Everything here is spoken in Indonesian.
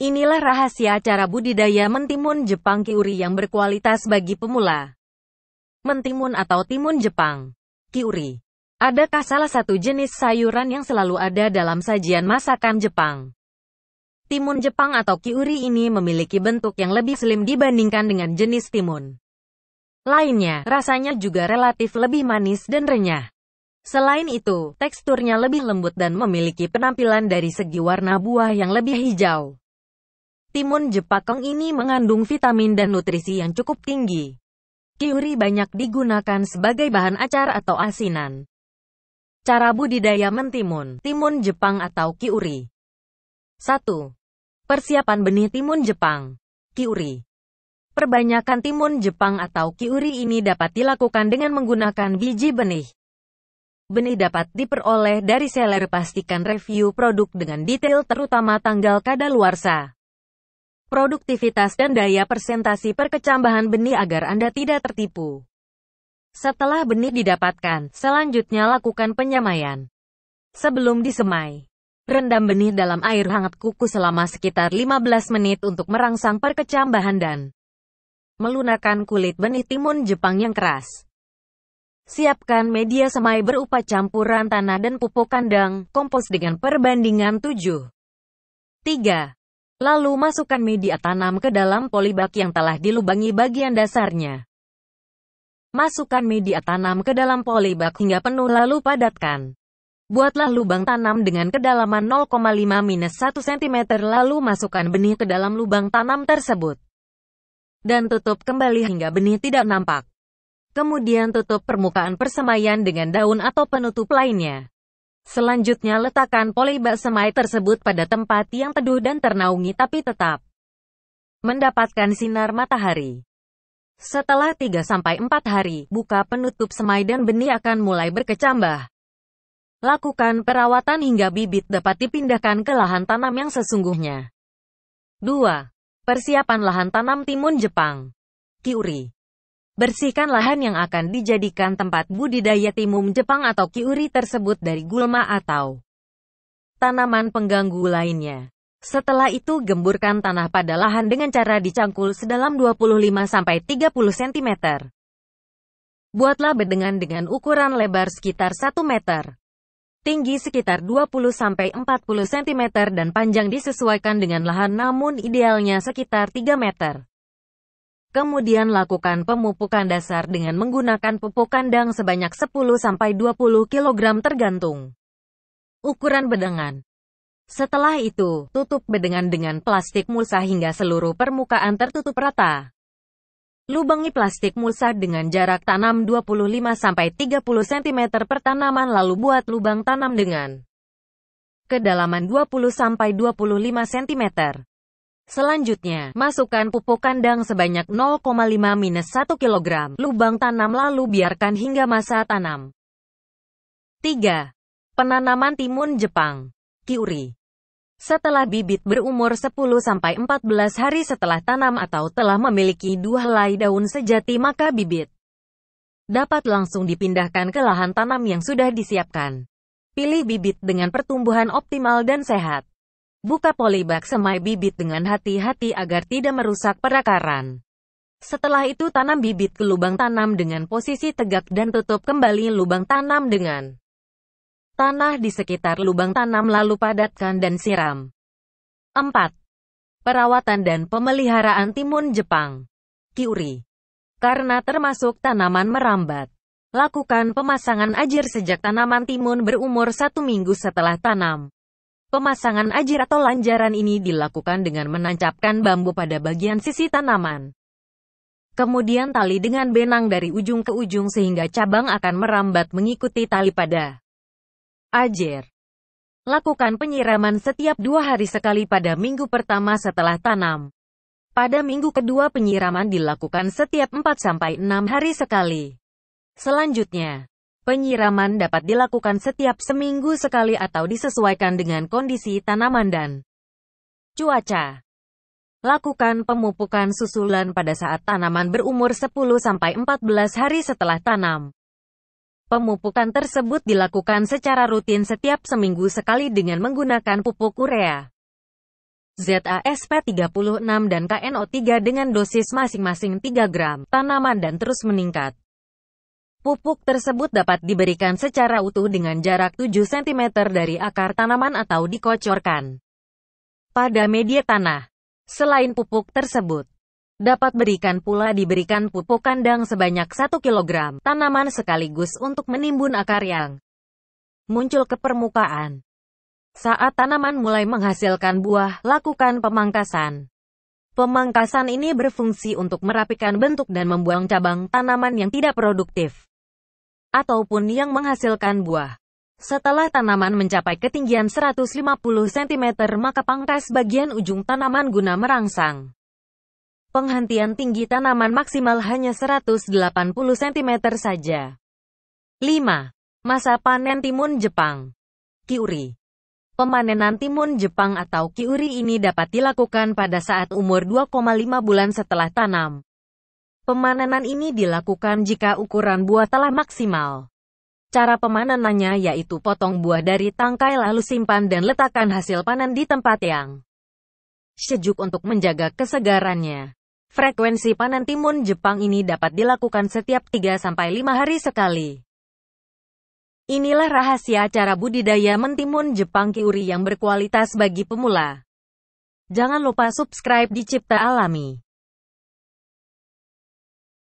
Inilah rahasia cara budidaya mentimun Jepang kiuri yang berkualitas bagi pemula. Mentimun atau timun Jepang. Kiuri. Adakah salah satu jenis sayuran yang selalu ada dalam sajian masakan Jepang? Timun Jepang atau kiuri ini memiliki bentuk yang lebih slim dibandingkan dengan jenis timun lainnya. Rasanya juga relatif lebih manis dan renyah. Selain itu, teksturnya lebih lembut dan memiliki penampilan dari segi warna buah yang lebih hijau. Timun jepakong ini mengandung vitamin dan nutrisi yang cukup tinggi. Kiuri banyak digunakan sebagai bahan acar atau asinan. Cara budidaya mentimun, timun Jepang atau kiuri. 1. Persiapan benih timun Jepang, kiuri. Perbanyakan timun Jepang atau kiuri ini dapat dilakukan dengan menggunakan biji benih. Benih dapat diperoleh dari seller pastikan review produk dengan detail terutama tanggal kadaluarsa produktivitas dan daya presentasi perkecambahan benih agar Anda tidak tertipu. Setelah benih didapatkan, selanjutnya lakukan penyamaian. Sebelum disemai, rendam benih dalam air hangat kuku selama sekitar 15 menit untuk merangsang perkecambahan dan melunakan kulit benih timun Jepang yang keras. Siapkan media semai berupa campuran tanah dan pupuk kandang, kompos dengan perbandingan 7. 3. Lalu masukkan media tanam ke dalam polybag yang telah dilubangi bagian dasarnya. Masukkan media tanam ke dalam polybag hingga penuh lalu padatkan. Buatlah lubang tanam dengan kedalaman 0,5-1 cm lalu masukkan benih ke dalam lubang tanam tersebut. Dan tutup kembali hingga benih tidak nampak. Kemudian tutup permukaan persemaian dengan daun atau penutup lainnya. Selanjutnya letakkan polybag semai tersebut pada tempat yang teduh dan ternaungi tapi tetap mendapatkan sinar matahari. Setelah 3-4 hari, buka penutup semai dan benih akan mulai berkecambah. Lakukan perawatan hingga bibit dapat dipindahkan ke lahan tanam yang sesungguhnya. 2. Persiapan lahan tanam timun Jepang. Kiuri Bersihkan lahan yang akan dijadikan tempat budidaya timum Jepang atau kiuri tersebut dari gulma atau tanaman pengganggu lainnya. Setelah itu gemburkan tanah pada lahan dengan cara dicangkul sedalam 25-30 cm. Buatlah bedengan dengan ukuran lebar sekitar 1 meter, tinggi sekitar 20-40 cm dan panjang disesuaikan dengan lahan namun idealnya sekitar 3 meter. Kemudian lakukan pemupukan dasar dengan menggunakan pupuk kandang sebanyak 10-20 kg tergantung ukuran bedengan. Setelah itu, tutup bedengan dengan plastik mulsa hingga seluruh permukaan tertutup rata. Lubangi plastik mulsa dengan jarak tanam 25-30 cm per tanaman lalu buat lubang tanam dengan kedalaman 20-25 cm. Selanjutnya, masukkan pupuk kandang sebanyak 0,5 minus 1 kg. Lubang tanam lalu biarkan hingga masa tanam. 3. Penanaman timun Jepang. Kiuri. Setelah bibit berumur 10-14 hari setelah tanam atau telah memiliki dua helai daun sejati maka bibit dapat langsung dipindahkan ke lahan tanam yang sudah disiapkan. Pilih bibit dengan pertumbuhan optimal dan sehat. Buka polybag semai bibit dengan hati-hati agar tidak merusak perakaran. Setelah itu tanam bibit ke lubang tanam dengan posisi tegak dan tutup kembali lubang tanam dengan tanah di sekitar lubang tanam lalu padatkan dan siram. 4. Perawatan dan pemeliharaan timun Jepang. Kiuri. Karena termasuk tanaman merambat. Lakukan pemasangan ajir sejak tanaman timun berumur satu minggu setelah tanam. Pemasangan ajir atau lanjaran ini dilakukan dengan menancapkan bambu pada bagian sisi tanaman. Kemudian tali dengan benang dari ujung ke ujung sehingga cabang akan merambat mengikuti tali pada ajir. Lakukan penyiraman setiap dua hari sekali pada minggu pertama setelah tanam. Pada minggu kedua penyiraman dilakukan setiap 4-6 hari sekali. Selanjutnya, Penyiraman dapat dilakukan setiap seminggu sekali atau disesuaikan dengan kondisi tanaman dan cuaca. Lakukan pemupukan susulan pada saat tanaman berumur 10-14 hari setelah tanam. Pemupukan tersebut dilakukan secara rutin setiap seminggu sekali dengan menggunakan pupuk urea ZASP36 dan KNO3 dengan dosis masing-masing 3 gram. Tanaman dan terus meningkat. Pupuk tersebut dapat diberikan secara utuh dengan jarak 7 cm dari akar tanaman atau dikocorkan pada media tanah. Selain pupuk tersebut, dapat berikan pula diberikan pupuk kandang sebanyak 1 kg tanaman sekaligus untuk menimbun akar yang muncul ke permukaan. Saat tanaman mulai menghasilkan buah, lakukan pemangkasan. Pemangkasan ini berfungsi untuk merapikan bentuk dan membuang cabang tanaman yang tidak produktif ataupun yang menghasilkan buah. Setelah tanaman mencapai ketinggian 150 cm maka pangkas bagian ujung tanaman guna merangsang. Penghentian tinggi tanaman maksimal hanya 180 cm saja. 5. Masa panen timun Jepang Kiuri Pemanenan timun Jepang atau kiuri ini dapat dilakukan pada saat umur 2,5 bulan setelah tanam. Pemanenan ini dilakukan jika ukuran buah telah maksimal. Cara pemanenannya yaitu potong buah dari tangkai lalu simpan dan letakkan hasil panen di tempat yang sejuk untuk menjaga kesegarannya. Frekuensi panen timun Jepang ini dapat dilakukan setiap 3-5 hari sekali. Inilah rahasia cara budidaya mentimun Jepang Kiuri yang berkualitas bagi pemula. Jangan lupa subscribe di Cipta Alami.